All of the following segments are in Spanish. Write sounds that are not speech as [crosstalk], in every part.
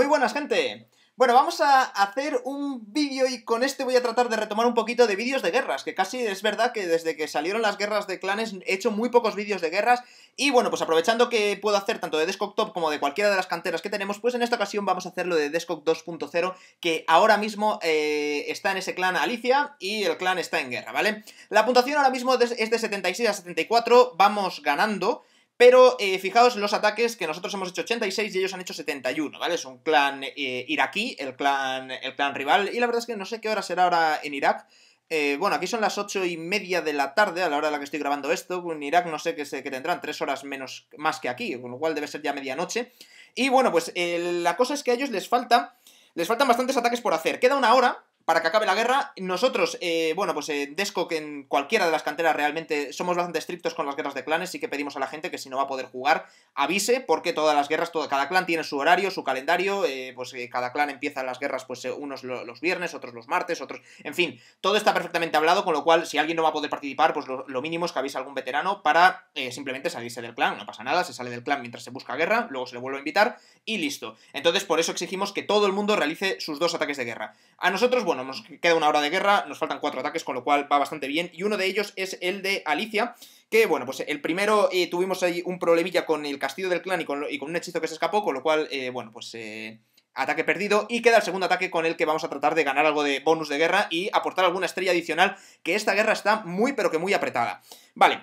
Muy buenas, gente. Bueno, vamos a hacer un vídeo y con este voy a tratar de retomar un poquito de vídeos de guerras, que casi es verdad que desde que salieron las guerras de clanes he hecho muy pocos vídeos de guerras y bueno, pues aprovechando que puedo hacer tanto de desktop Top como de cualquiera de las canteras que tenemos, pues en esta ocasión vamos a hacerlo de desktop 2.0, que ahora mismo eh, está en ese clan Alicia y el clan está en guerra, ¿vale? La puntuación ahora mismo es de 76 a 74, vamos ganando... Pero eh, fijaos los ataques que nosotros hemos hecho 86 y ellos han hecho 71, ¿vale? Es un clan eh, iraquí, el clan, el rival, y la verdad es que no sé qué hora será ahora en Irak. Eh, bueno, aquí son las 8 y media de la tarde, a la hora de la que estoy grabando esto. En Irak no sé qué, tendrán, tres horas menos más que aquí, con lo cual debe ser ya medianoche. Y bueno, pues eh, la cosa es que a ellos les falta. Les faltan bastantes ataques por hacer. Queda una hora, para que acabe la guerra. Nosotros, eh, bueno, pues eh, Desco, que en cualquiera de las canteras realmente somos bastante estrictos con las guerras de clanes, sí que pedimos a la gente que si no va a poder jugar, avise, porque todas las guerras, cada clan tiene su horario, su calendario, eh, pues cada clan empieza las guerras, pues unos los viernes, otros los martes, otros... En fin, todo está perfectamente hablado, con lo cual, si alguien no va a poder participar, pues lo, lo mínimo es que avise a algún veterano para simplemente salirse del clan, no pasa nada, se sale del clan mientras se busca guerra, luego se le vuelve a invitar y listo. Entonces, por eso exigimos que todo el mundo realice sus dos ataques de guerra. A nosotros, bueno, nos queda una hora de guerra, nos faltan cuatro ataques, con lo cual va bastante bien. Y uno de ellos es el de Alicia, que bueno, pues el primero eh, tuvimos ahí un problemilla con el castillo del clan y con, un hechizo que se escapó, con lo cual, eh, bueno, pues... Eh, ataque perdido y queda el segundo ataque con el que vamos a tratar de ganar algo de bonus de guerra y aportar alguna estrella adicional, que esta guerra está muy pero que muy apretada. Vale,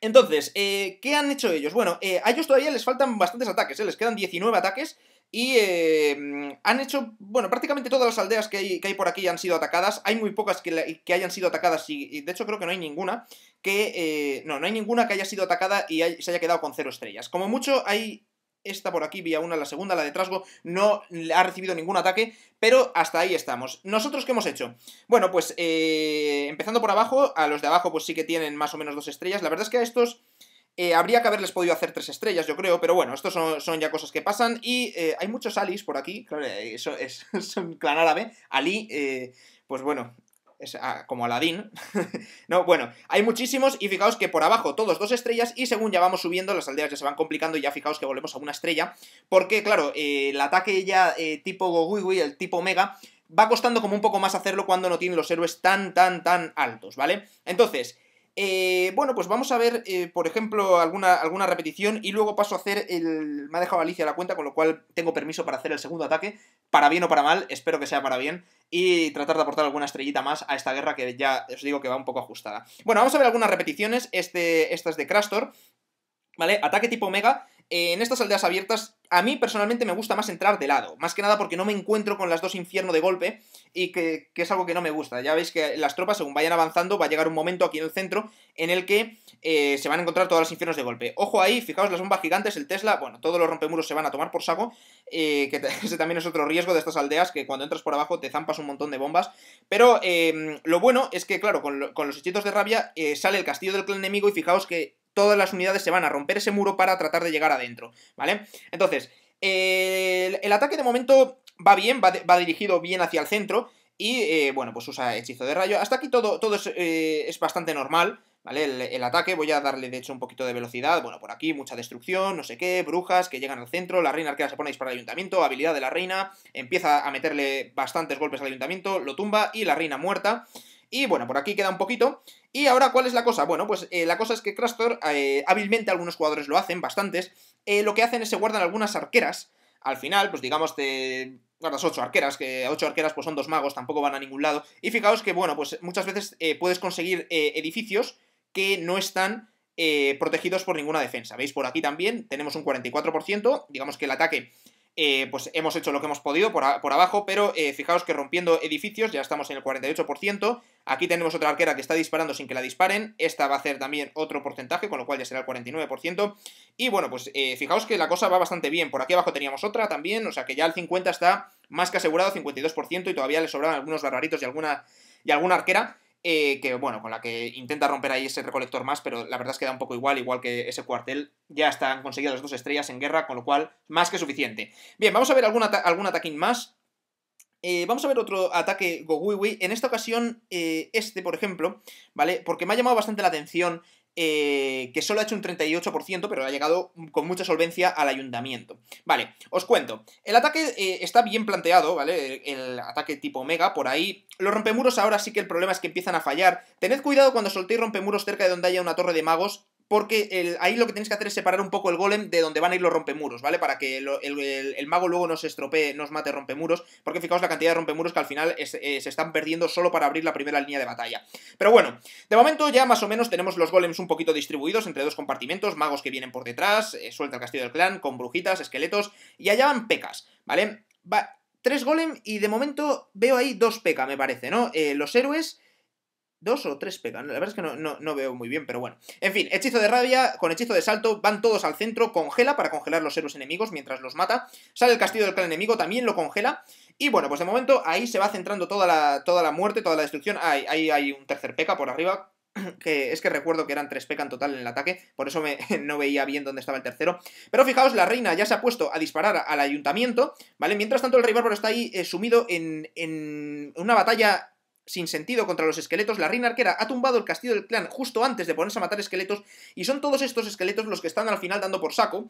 entonces, ¿qué han hecho ellos? Bueno, a ellos todavía les faltan bastantes ataques, ¿eh? les quedan 19 ataques, y em, han hecho, bueno, prácticamente todas las aldeas que hay, que hay por aquí han sido atacadas. Hay muy pocas que, hayan sido atacadas y, de hecho creo que no hay ninguna que... Eh, no, no hay ninguna que haya sido atacada y se haya quedado con cero estrellas. Como mucho hay esta por aquí, vía una, la segunda, la de Trasgo, no ha recibido ningún ataque, pero hasta ahí estamos. ¿Nosotros qué hemos hecho? Bueno, pues eh, empezando por abajo, a los de abajo pues sí que tienen más o menos dos estrellas. La verdad es que a estos... Eh, habría que haberles podido hacer tres estrellas, yo creo, pero bueno, estos son, ya cosas que pasan. Y eh, hay muchos Alis por aquí, claro, eh, eso [laughs] es, un clan árabe. Ali, pues bueno, es ah, como Aladín. [laughs] no, bueno, hay muchísimos y fijaos que por abajo todos dos estrellas y según ya vamos subiendo las aldeas ya se van complicando y ya fijaos que volvemos a una estrella. Porque, claro, el ataque ya tipo Gogui, el tipo Omega, va costando como un poco más hacerlo cuando no tienen los héroes tan, tan, tan altos, ¿vale? Entonces, eh, bueno, pues vamos a ver, eh, por ejemplo, alguna, alguna repetición y luego paso a hacer el... Me ha dejado Alicia la cuenta, con lo cual tengo permiso para hacer el segundo ataque, para bien o para mal, espero que sea para bien, y tratar de aportar alguna estrellita más a esta guerra que ya os digo que va un poco ajustada. Bueno, vamos a ver algunas repeticiones, este, esta es de Crastor, ¿vale? Ataque tipo Omega, eh, en estas aldeas abiertas a mí personalmente me gusta más entrar de lado, más que nada porque no me encuentro con las dos infierno de golpe y que, es algo que no me gusta. Ya veis que las tropas, según vayan avanzando, va a llegar un momento aquí en el centro en el que eh, se van a encontrar todas las infiernos de golpe. Ojo ahí, fijaos, las bombas gigantes, el Tesla, bueno, todos los rompemuros se van a tomar por saco, eh, que [laughs] ese también es otro riesgo de estas aldeas, que cuando entras por abajo te zampas un montón de bombas. Pero eh, lo bueno es que, claro, con, con los hechizos de rabia sale el castillo del clan enemigo y fijaos que todas las unidades se van a romper ese muro para tratar de llegar adentro, ¿vale? Entonces, el, ataque de momento va bien, va, dirigido bien hacia el centro y, eh, bueno, pues usa hechizo de rayo. Hasta aquí todo, todo es, eh, bastante normal, ¿vale? El, ataque, voy a darle de hecho un poquito de velocidad, bueno, por aquí mucha destrucción, no sé qué, brujas que llegan al centro, la reina arquera se pone a disparar al ayuntamiento, habilidad de la reina, empieza a meterle bastantes golpes al ayuntamiento, lo tumba y la reina muerta. Y bueno, por aquí queda un poquito. Y ahora, ¿cuál es la cosa? Bueno, pues eh, la cosa es que Crastor, eh, hábilmente algunos jugadores lo hacen, bastantes, eh, lo que hacen es se guardan algunas arqueras. Al final, pues digamos, te guardas ocho arqueras, que ocho arqueras pues son dos magos, tampoco van a ningún lado. Y fijaos que, bueno, pues muchas veces puedes conseguir edificios que no están protegidos por ninguna defensa. ¿Veis? Por aquí también tenemos un 44%, digamos que el ataque eh, pues hemos hecho lo que hemos podido por, abajo, pero eh, fijaos que rompiendo edificios, ya estamos en el 48%, aquí tenemos otra arquera que está disparando sin que la disparen, esta va a hacer también otro porcentaje, con lo cual ya será el 49%, y bueno, pues eh, fijaos que la cosa va bastante bien, por aquí abajo teníamos otra también, o sea que ya el 50 está más que asegurado, 52%, y todavía le sobran algunos barraritos y alguna, y alguna arquera, eh, que bueno, con la que intenta romper ahí ese recolector más, pero la verdad es que da un poco igual, igual que ese cuartel, ya están conseguidas las dos estrellas en guerra, con lo cual, más que suficiente. Bien, vamos a ver algún, ataque más. Eh, vamos a ver otro ataque Goguiwi, en esta ocasión eh, este, por ejemplo, ¿vale? Porque me ha llamado bastante la atención eh, que solo ha hecho un 38%, pero ha llegado con mucha solvencia al ayuntamiento. Vale, os cuento. El ataque eh, está bien planteado, ¿vale? El, ataque tipo Omega, por ahí. Los rompemuros ahora sí que el problema es que empiezan a fallar. Tened cuidado cuando soltéis rompemuros cerca de donde haya una torre de magos porque ahí lo que tienes que hacer es separar un poco el golem de donde van a ir los rompemuros, ¿vale? Para que el, mago luego no se estropee, no os mate rompemuros, porque fijaos la cantidad de rompemuros que al final eh, se están perdiendo solo para abrir la primera línea de batalla. Pero bueno, de momento ya más o menos tenemos los golems un poquito distribuidos entre dos compartimentos, magos que vienen por detrás, eh, suelta el castillo del clan, con brujitas, esqueletos, y allá van pecas, ¿vale? Va, tres golem y de momento veo ahí dos pecas, me parece, ¿no? Eh, los héroes Dos o tres pegan. La verdad es que no, no, veo muy bien, pero bueno. En fin, hechizo de rabia, con hechizo de salto, van todos al centro, congela para congelar los héroes enemigos mientras los mata. Sale el castillo del clan enemigo, también lo congela. Y bueno, pues de momento ahí se va centrando toda la, toda la muerte, toda la destrucción. Ahí hay, un tercer peca por arriba, [clears throat] que es que recuerdo que eran tres en total en el ataque, por eso me, [laughs] no veía bien dónde estaba el tercero. Pero fijaos, la reina ya se ha puesto a disparar al ayuntamiento, ¿vale? Mientras tanto el rey bárbaro está ahí eh, sumido en, en una batalla sin sentido contra los esqueletos, la reina arquera ha tumbado el castillo del clan justo antes de ponerse a matar esqueletos, y son todos estos esqueletos los que están al final dando por saco,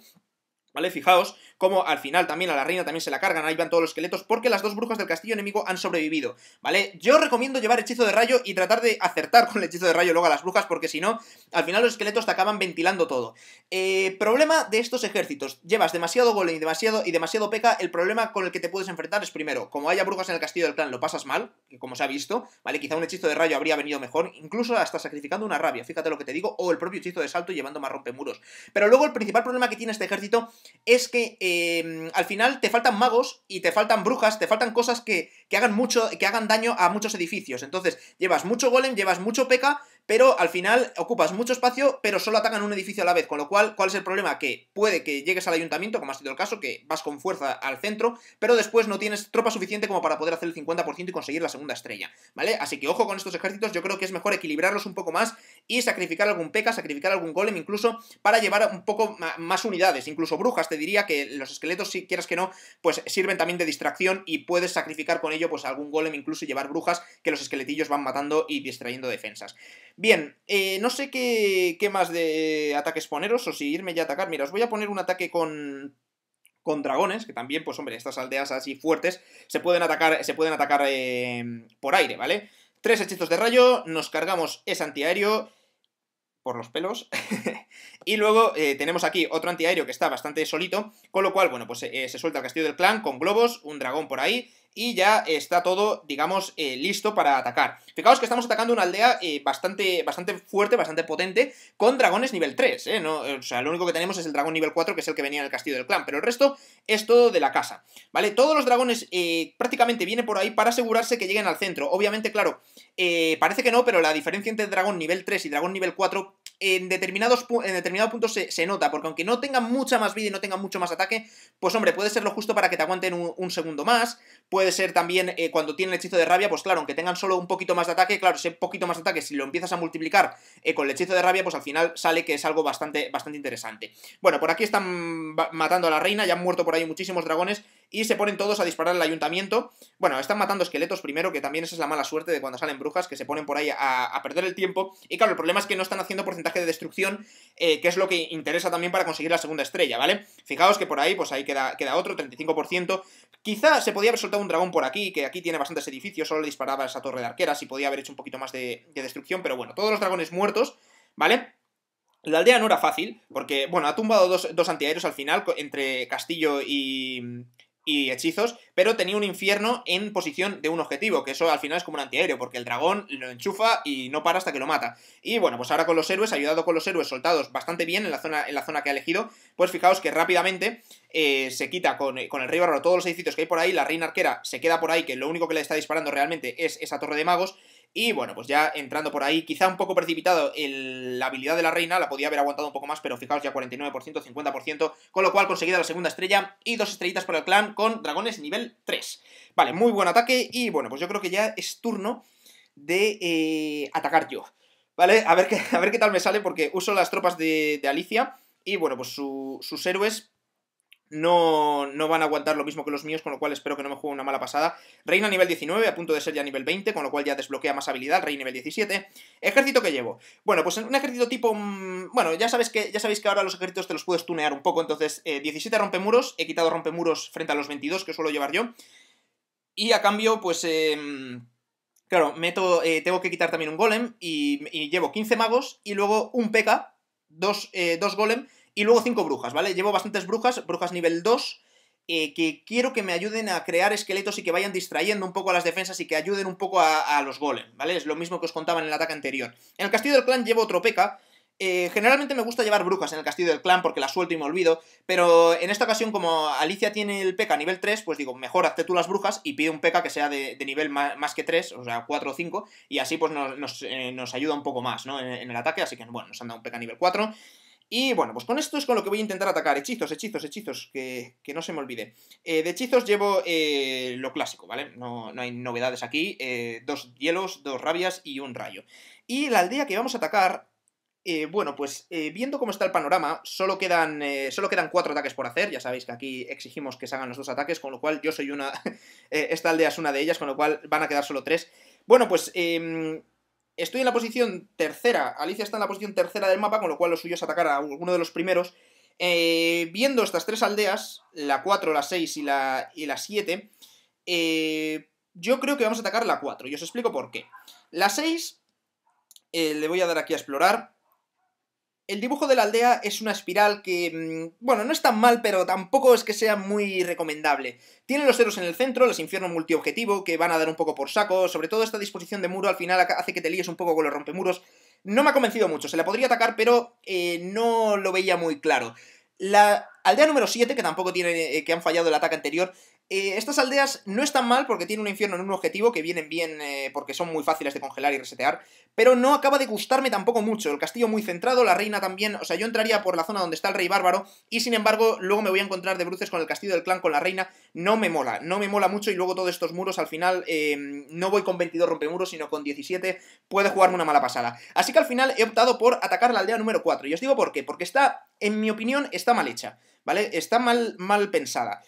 ¿Vale? Fijaos cómo al final también a la reina también se la cargan, ahí van todos los esqueletos, porque las dos brujas del castillo enemigo han sobrevivido, ¿vale? Yo recomiendo llevar hechizo de rayo y tratar de acertar con el hechizo de rayo luego a las brujas, porque si no, al final los esqueletos te acaban ventilando todo. Eh, problema de estos ejércitos, llevas demasiado golem y demasiado, y demasiado peca, el problema con el que te puedes enfrentar es primero, como haya brujas en el castillo del clan lo pasas mal, como se ha visto, ¿vale? Quizá un hechizo de rayo habría venido mejor, incluso hasta sacrificando una rabia, fíjate lo que te digo, o el propio hechizo de salto llevando más muros Pero luego el principal problema que tiene este ejército es que em, al final te faltan magos y te faltan brujas, te faltan cosas que, que hagan mucho, que hagan daño a muchos edificios. Entonces, llevas mucho golem, llevas mucho peca pero al final ocupas mucho espacio, pero solo atacan un edificio a la vez, con lo cual, ¿cuál es el problema? Que puede que llegues al ayuntamiento, como ha sido el caso, que vas con fuerza al centro, pero después no tienes tropa suficiente como para poder hacer el 50% y conseguir la segunda estrella, ¿vale? Así que ojo con estos ejércitos, yo creo que es mejor equilibrarlos un poco más y sacrificar algún peca, sacrificar algún golem incluso, para llevar un poco más unidades, incluso brujas, te diría que los esqueletos, si quieras que no, pues sirven también de distracción y puedes sacrificar con ello pues algún golem incluso llevar brujas que los esqueletillos van matando y distrayendo defensas. Bien, eh, no sé qué, qué más de ataques poneros o si irme ya a atacar. Mira, os voy a poner un ataque con, con dragones, que también, pues hombre, estas aldeas así fuertes se pueden atacar, se pueden atacar em, por aire, ¿vale? Tres hechizos de rayo, nos cargamos ese antiaéreo por los pelos. [laughs] y luego eh, tenemos aquí otro antiaéreo que está bastante solito, con lo cual, bueno, pues eh, se suelta el castillo del clan con globos, un dragón por ahí, y ya está todo, digamos, eh, listo para atacar. Fijaos que estamos atacando una aldea eh, bastante, bastante fuerte, bastante potente, con dragones nivel 3, ¿eh? No, o sea, lo único que tenemos es el dragón nivel 4, que es el que venía en el castillo del clan, pero el resto es todo de la casa, ¿vale? Todos los dragones eh, prácticamente vienen por ahí para asegurarse que lleguen al centro. Obviamente, claro, parece que no, pero la diferencia entre dragón nivel 3 y dragón nivel 4 en, determinados en determinado punto se, nota, porque aunque no tengan mucha más vida y no tengan mucho más ataque, pues hombre, puede ser lo justo para que te aguanten un, segundo más, puede ser también eh, cuando tienen el hechizo de rabia, pues claro, aunque tengan solo un poquito más de ataque, claro, ese poquito más de ataque, si lo empiezas a multiplicar eh, con el hechizo de rabia, pues al final sale que es algo bastante, bastante interesante. Bueno, por aquí están matando a la reina, ya han muerto por ahí muchísimos dragones, y se ponen todos a disparar al ayuntamiento. Bueno, están matando esqueletos primero, que también esa es la mala suerte de cuando salen brujas, que se ponen por ahí a, perder el tiempo. Y claro, el problema es que no están haciendo porcentaje de destrucción, eh, que es lo que interesa también para conseguir la segunda estrella, ¿vale? Fijaos que por ahí, pues ahí queda, queda otro, 35%. Quizá se podía haber soltado un dragón por aquí, que aquí tiene bastantes edificios, solo le disparaba esa torre de arqueras y podía haber hecho un poquito más de, destrucción, pero bueno, todos los dragones muertos, ¿vale? La aldea no era fácil, porque, bueno, ha tumbado dos, dos antiaéreos al final, entre Castillo y, y hechizos, pero tenía un infierno en posición de un objetivo, que eso al final es como un antiaéreo, porque el dragón lo enchufa y no para hasta que lo mata. Y bueno, pues ahora con los héroes, ayudado con los héroes soltados bastante bien en la zona, en la zona que ha elegido, pues fijaos que rápidamente eh, se quita con, eh, con el rey todos los edificios que hay por ahí, la reina arquera se queda por ahí, que lo único que le está disparando realmente es esa torre de magos, y bueno, pues ya entrando por ahí, quizá un poco precipitado la habilidad de la reina, la podía haber aguantado un poco más, pero fijaos ya 49%, 50%, con lo cual conseguida la segunda estrella y dos estrellitas para el clan con dragones nivel 3. Vale, muy buen ataque y bueno, pues yo creo que ya es turno de eh, atacar yo. ¿Vale? A ver, qué, [laughs] a ver qué tal me sale porque uso las tropas de, Alicia y bueno, pues sus héroes no, no, van a aguantar lo mismo que los míos, con lo cual espero que no me juegue una mala pasada. Reina nivel 19, a punto de ser ya nivel 20, con lo cual ya desbloquea más habilidad, rey nivel 17. Ejército que llevo. Bueno, pues un ejército tipo... Mm, bueno, ya sabes que, ya sabéis que ahora los ejércitos te los puedes tunear un poco, entonces eh, 17 muros he quitado rompemuros frente a los 22 que suelo llevar yo. Y a cambio, pues... Em, claro, meto, eh, tengo que quitar también un golem y, llevo 15 magos y luego un P.K., dos, eh, dos golem y luego cinco brujas, ¿vale? Llevo bastantes brujas, brujas nivel 2, eh, que quiero que me ayuden a crear esqueletos y que vayan distrayendo un poco a las defensas y que ayuden un poco a, los golem, ¿vale? Es lo mismo que os contaba en el ataque anterior. En el castillo del clan llevo otro eh, generalmente me gusta llevar brujas en el castillo del clan porque las suelto y me olvido, pero en esta ocasión como Alicia tiene el a nivel 3, pues digo, mejor hazte tú las brujas y pide un peca que sea de, nivel más, que 3, o sea, 4 o 5, y así pues eh, nos, ayuda un poco más ¿no? en, el ataque, así que bueno, nos han dado un peca nivel 4. Y bueno, pues con esto es con lo que voy a intentar atacar. Hechizos, hechizos, hechizos, que, no se me olvide. Eh, de hechizos llevo eh, lo clásico, ¿vale? No, hay novedades aquí. Eh, dos hielos, dos rabias y un rayo. Y la aldea que vamos a atacar... bueno, pues viendo cómo está el panorama, solo quedan, solo quedan cuatro ataques por hacer. Ya sabéis que aquí exigimos que se hagan los dos ataques, con lo cual yo soy una... [laughs] esta aldea es una de ellas, con lo cual van a quedar solo tres. Bueno, pues em, Estoy en la posición tercera, Alicia está en la posición tercera del mapa, con lo cual lo suyo es atacar a uno de los primeros. Eh, viendo estas tres aldeas, la 4, la 6 y la, y 7, eh, yo creo que vamos a atacar la 4, y os explico por qué. La 6 eh, le voy a dar aquí a explorar, el dibujo de la aldea es una espiral que, mm, bueno, no es tan mal, pero tampoco es que sea muy recomendable. Tiene los ceros en el centro, los infiernos multiobjetivo, que van a dar un poco por saco, sobre todo esta disposición de muro al final hace que te líes un poco con los rompemuros. No me ha convencido mucho, se la podría atacar, pero eh, no lo veía muy claro. La aldea número 7, que tampoco tiene, eh, que han fallado el ataque anterior, eh, estas aldeas no están mal porque tienen un infierno en un objetivo que vienen bien eh, porque son muy fáciles de congelar y resetear, pero no acaba de gustarme tampoco mucho. El castillo muy centrado, la reina también, o sea, yo entraría por la zona donde está el rey bárbaro y sin embargo luego me voy a encontrar de bruces con el castillo del clan, con la reina, no me mola, no me mola mucho y luego todos estos muros al final eh, no voy con 22 rompemuros sino con 17, puede jugarme una mala pasada. Así que al final he optado por atacar la aldea número 4 y os digo por qué, porque está, en mi opinión, está mal hecha, ¿vale? Está mal, mal pensada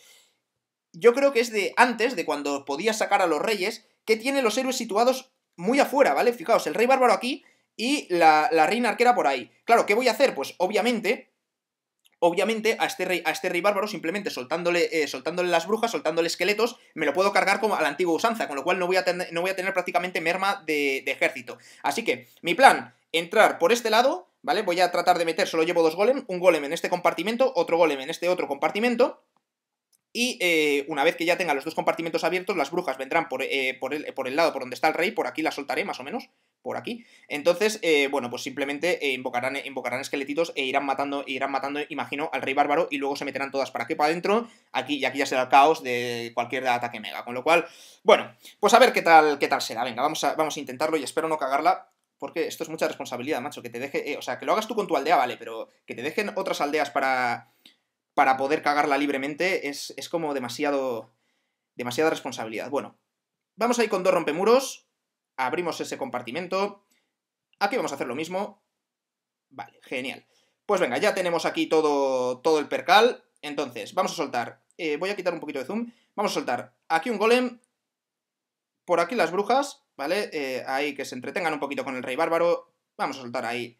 yo creo que es de antes, de cuando podía sacar a los reyes, que tiene los héroes situados muy afuera, ¿vale? Fijaos, el rey bárbaro aquí y la, reina arquera por ahí. Claro, ¿qué voy a hacer? Pues obviamente, obviamente a este rey, a este rey bárbaro simplemente soltándole, eh, soltándole las brujas, soltándole esqueletos, me lo puedo cargar como a la antigua usanza, con lo cual no voy a, no voy a tener prácticamente merma de, de, ejército. Así que mi plan, entrar por este lado, ¿vale? Voy a tratar de meter, solo llevo dos golem, un golem en este compartimento, otro golem en este otro compartimento, y eh, una vez que ya tenga los dos compartimentos abiertos, las brujas vendrán por, eh, por, el, lado por donde está el rey, por aquí las soltaré más o menos, por aquí. Entonces, eh, bueno, pues simplemente invocarán, invocarán esqueletitos e irán matando, e irán matando, imagino, al rey bárbaro y luego se meterán todas para aquí para adentro. Aquí, y aquí ya será el caos de cualquier ataque mega. Con lo cual, bueno, pues a ver qué tal, qué tal será. Venga, vamos a, vamos a intentarlo y espero no cagarla porque esto es mucha responsabilidad, macho, que te deje, o sea, que lo hagas tú con tu aldea, vale, pero que te dejen otras aldeas para, para poder cagarla libremente es, como demasiado, demasiada responsabilidad. Bueno, vamos ahí con dos rompemuros, abrimos ese compartimento, aquí vamos a hacer lo mismo, vale, genial. Pues venga, ya tenemos aquí todo, todo el percal, entonces vamos a soltar, eh, voy a quitar un poquito de zoom, vamos a soltar aquí un golem, por aquí las brujas, ¿vale? Eh, ahí que se entretengan un poquito con el rey bárbaro, vamos a soltar ahí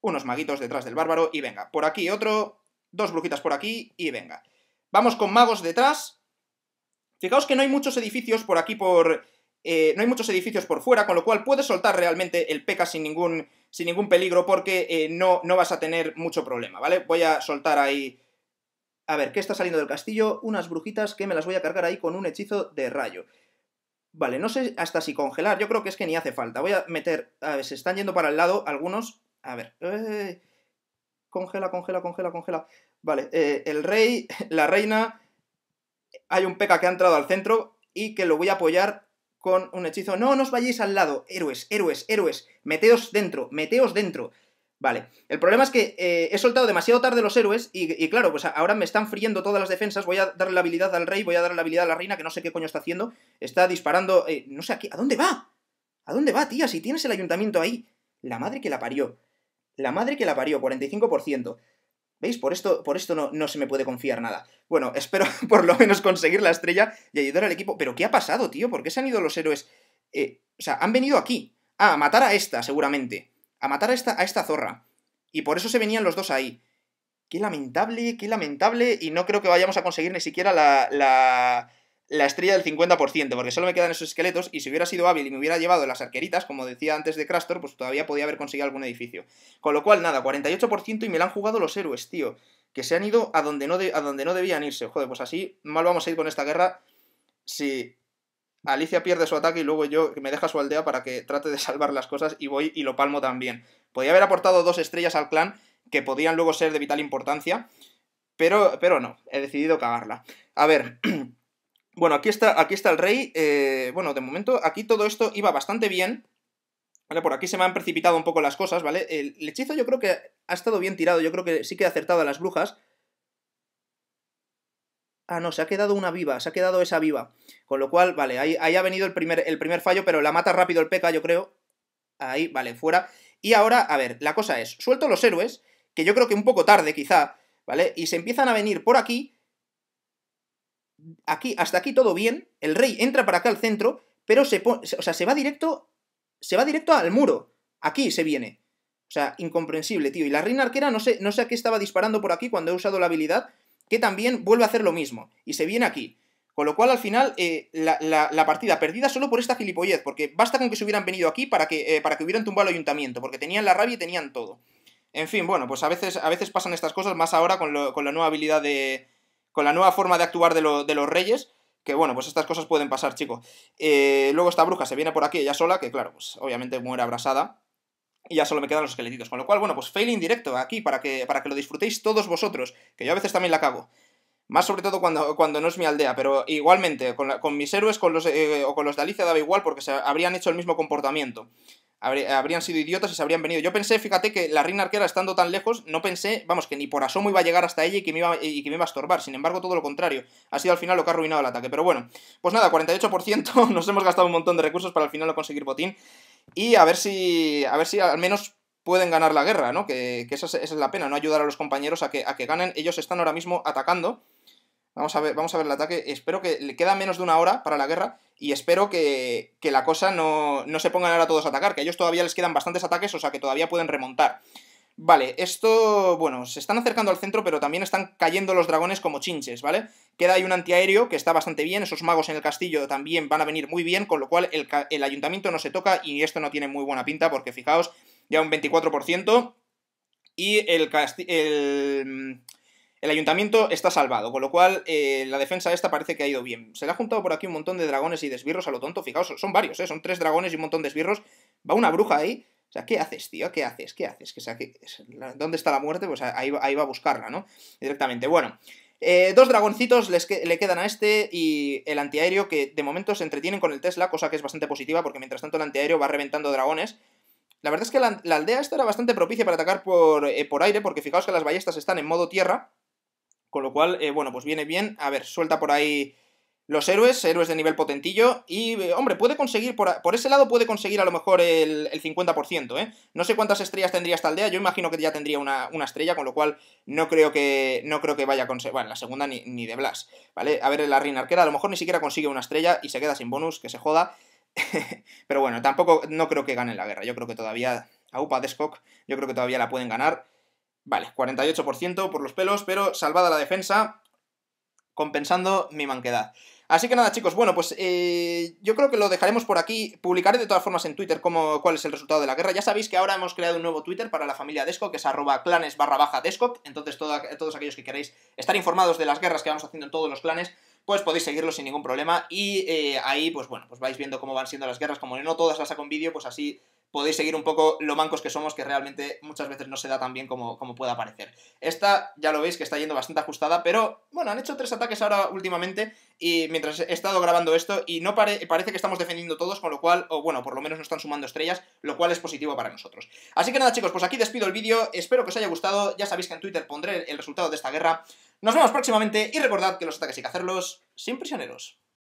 unos maguitos detrás del bárbaro, y venga, por aquí otro, dos brujitas por aquí y venga. Vamos con magos detrás. Fijaos que no hay muchos edificios por aquí por... Eh, no hay muchos edificios por fuera, con lo cual puedes soltar realmente el peca sin ningún, sin ningún peligro porque eh, no, no vas a tener mucho problema, ¿vale? Voy a soltar ahí... A ver, ¿qué está saliendo del castillo? Unas brujitas que me las voy a cargar ahí con un hechizo de rayo. Vale, no sé hasta si congelar, yo creo que es que ni hace falta. Voy a meter... A ver, se están yendo para el lado algunos... A ver... Eh, congela, congela, congela, congela. Vale, eh, el rey, [laughs] la reina, hay un peca que ha entrado al centro y que lo voy a apoyar con un hechizo. No, no os vayáis al lado, héroes, héroes, héroes, meteos dentro, meteos dentro. Vale, el problema es que eh, he soltado demasiado tarde los héroes y, claro, pues ahora me están friendo todas las defensas, voy a darle la habilidad al rey, voy a darle la habilidad a la reina, que no sé qué coño está haciendo, está disparando, eh, no sé aquí, ¿a dónde va? ¿A dónde va, tía? Si tienes el ayuntamiento ahí, la madre que la parió. La madre que la parió, 45%. ¿Veis? Por esto, por esto no, se me puede confiar nada. Bueno, [laughs] espero por lo menos conseguir la estrella y ayudar al equipo. Pero ¿qué ha pasado, tío? ¿Por qué se han ido los héroes? Eh, o sea, han venido aquí. Ah, a matar a esta, seguramente. A matar a esta, a esta zorra. Y por eso se venían los dos ahí. Qué lamentable, qué lamentable. Y no creo que vayamos a conseguir ni siquiera la la estrella del 50%, porque solo me quedan esos esqueletos y si hubiera sido hábil y me hubiera llevado las arqueritas, como decía antes de Crastor, pues todavía podía haber conseguido algún edificio. Con lo cual, nada, 48% y me la han jugado los héroes, tío, que se han ido a donde no, a donde no debían irse. Joder, pues así mal vamos a ir con esta guerra si Alicia pierde su ataque y luego yo me deja su aldea para que trate de salvar las cosas y voy y lo palmo también. Podía haber aportado dos estrellas al clan que podían luego ser de vital importancia, pero, pero no, he decidido cagarla. A ver... [clears throat] Bueno, aquí está, aquí está el rey. Eh, bueno, de momento, aquí todo esto iba bastante bien. Vale, por aquí se me han precipitado un poco las cosas, ¿vale? El, hechizo yo creo que ha estado bien tirado, yo creo que sí que ha acertado a las brujas. Ah, no, se ha quedado una viva, se ha quedado esa viva. Con lo cual, vale, ahí, ha venido el primer, el primer fallo, pero la mata rápido el peca, yo creo. Ahí, vale, fuera. Y ahora, a ver, la cosa es, suelto los héroes, que yo creo que un poco tarde quizá, ¿vale? Y se empiezan a venir por aquí aquí, hasta aquí todo bien, el rey entra para acá al centro, pero se, o sea, se va directo, se va directo al muro, aquí se viene. O sea, incomprensible, tío. Y la reina arquera, no sé, no sé a qué estaba disparando por aquí cuando he usado la habilidad, que también vuelve a hacer lo mismo, y se viene aquí. Con lo cual, al final, eh, la, partida perdida solo por esta gilipollez, porque basta con que se hubieran venido aquí para que, eh, para que hubieran tumbado el ayuntamiento, porque tenían la rabia y tenían todo. En fin, bueno, pues a veces, a veces pasan estas cosas, más ahora con, con la nueva habilidad de, con la nueva forma de actuar de, los reyes, que bueno, pues estas cosas pueden pasar, chico. Eh, luego esta bruja se viene por aquí ella sola, que claro, pues obviamente muere abrasada. Y ya solo me quedan los esqueletitos. Con lo cual, bueno, pues failing directo aquí para que, para que lo disfrutéis todos vosotros, que yo a veces también la cago. Más sobre todo cuando, cuando no es mi aldea, pero igualmente, con, mis héroes con los, eh, o con los de Alicia daba igual porque se habrían hecho el mismo comportamiento. habrían sido idiotas y se habrían venido. Yo pensé, fíjate, que la reina arquera estando tan lejos, no pensé, vamos, que ni por asomo iba a llegar hasta ella y que me iba, y que me a estorbar. Sin embargo, todo lo contrario. Ha sido al final lo que ha arruinado el ataque. Pero bueno, pues nada, 48%, [laughs] nos hemos gastado un montón de recursos para al final no conseguir botín. Y a ver si, a ver si al menos pueden ganar la guerra, ¿no? Que, esa, es, la pena, no ayudar a los compañeros a que, a que ganen. Ellos están ahora mismo atacando. Vamos a ver, vamos a ver el ataque. Espero que le queda menos de una hora para la guerra y espero que, la cosa no, se pongan ahora todos a atacar, que a ellos todavía les quedan bastantes ataques, o sea que todavía pueden remontar. Vale, esto, bueno, se están acercando al centro, pero también están cayendo los dragones como chinches, ¿vale? Queda ahí un antiaéreo que está bastante bien, esos magos en el castillo también van a venir muy bien, con lo cual el, ayuntamiento no se toca y esto no tiene muy buena pinta, porque fijaos, ya un 24%, y el, el el ayuntamiento está salvado, con lo cual eh, la defensa esta parece que ha ido bien. Se le ha juntado por aquí un montón de dragones y desbirros a lo tonto, fijaos, son varios, ¿eh? son tres dragones y un montón de esbirros. Va una bruja ahí. O sea, ¿qué haces, tío? ¿Qué haces? ¿Qué haces? ¿Dónde está la muerte? Pues ahí, va a buscarla, ¿no? Directamente. Bueno, eh, dos dragoncitos le quedan a este y el antiaéreo que de momento se entretienen con el Tesla, cosa que es bastante positiva porque mientras tanto el antiaéreo va reventando dragones. La verdad es que la, aldea esta era bastante propicia para atacar por, eh, por aire porque fijaos que las ballestas están en modo tierra con lo cual, eh, bueno, pues viene bien. A ver, suelta por ahí los héroes, héroes de nivel potentillo. Y, eh, hombre, puede conseguir, por, ese lado puede conseguir a lo mejor el, 50%, ¿eh? No sé cuántas estrellas tendría esta aldea, yo imagino que ya tendría una, estrella, con lo cual no creo que, no creo que vaya a conseguir... Bueno, la segunda ni, de Blas, ¿vale? A ver, la reina arquera a lo mejor ni siquiera consigue una estrella y se queda sin bonus, que se joda. [laughs] Pero bueno, tampoco, no creo que ganen la guerra, yo creo que todavía... A Aupa Descock, yo creo que todavía la pueden ganar. Vale, 48% por los pelos, pero salvada la defensa, compensando mi manquedad. Así que nada, chicos, bueno, pues eh, yo creo que lo dejaremos por aquí. Publicaré de todas formas en Twitter cómo, cuál es el resultado de la guerra. Ya sabéis que ahora hemos creado un nuevo Twitter para la familia Desco, que es arroba clanes barra baja Desco. Entonces, todos aquellos que queréis estar informados de las guerras que vamos haciendo en todos los clanes, pues podéis seguirlo sin ningún problema. Y eh, ahí, pues bueno, pues vais viendo cómo van siendo las guerras. Como no todas las saco en vídeo, pues así podéis seguir un poco lo mancos que somos, que realmente muchas veces no se da tan bien como, como pueda parecer. Esta, ya lo veis, que está yendo bastante ajustada, pero bueno, han hecho tres ataques ahora últimamente y mientras he estado grabando esto y no parece que estamos defendiendo todos, con lo cual, o bueno, por lo menos no están sumando estrellas, lo cual es positivo para nosotros. Así que nada chicos, pues aquí despido el vídeo, espero que os haya gustado, ya sabéis que en Twitter pondré el resultado de esta guerra. Nos vemos próximamente y recordad que los ataques hay que hacerlos sin prisioneros.